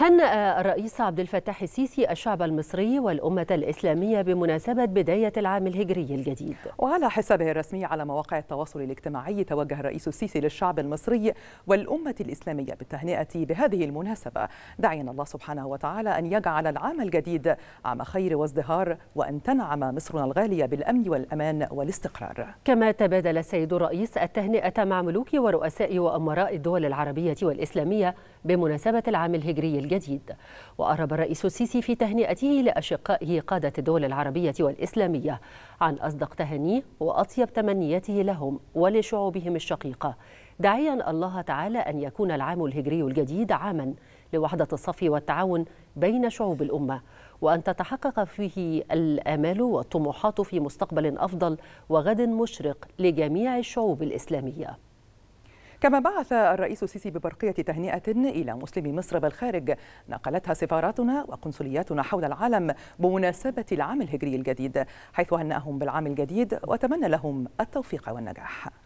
هنأ الرئيس عبد الفتاح السيسي الشعب المصري والأمة الإسلامية بمناسبة بداية العام الهجري الجديد وعلى حسابه الرسمي على مواقع التواصل الاجتماعي توجه الرئيس السيسي للشعب المصري والأمة الإسلامية بالتهنئة بهذه المناسبة دعينا الله سبحانه وتعالى أن يجعل العام الجديد عام خير وازدهار وأن تنعم مصرنا الغالية بالأمن والأمان والاستقرار كما تبادل السيد الرئيس التهنئة مع ملوك ورؤساء وأمراء الدول العربية والإسلامية بمناسبة العام الهجري الجديد وأرب الرئيس السيسي في تهنئته لأشقائه قادة الدول العربية والإسلامية عن أصدق تهانيه وأطيب تمنياته لهم ولشعوبهم الشقيقة داعيا الله تعالى أن يكون العام الهجري الجديد عاما لوحدة الصف والتعاون بين شعوب الأمة وأن تتحقق فيه الآمال والطموحات في مستقبل أفضل وغد مشرق لجميع الشعوب الإسلامية كما بعث الرئيس السيسي ببرقية تهنئة إلى مسلمي مصر بالخارج نقلتها سفاراتنا وقنصلياتنا حول العالم بمناسبة العام الهجري الجديد حيث هنأهم بالعام الجديد وتمنى لهم التوفيق والنجاح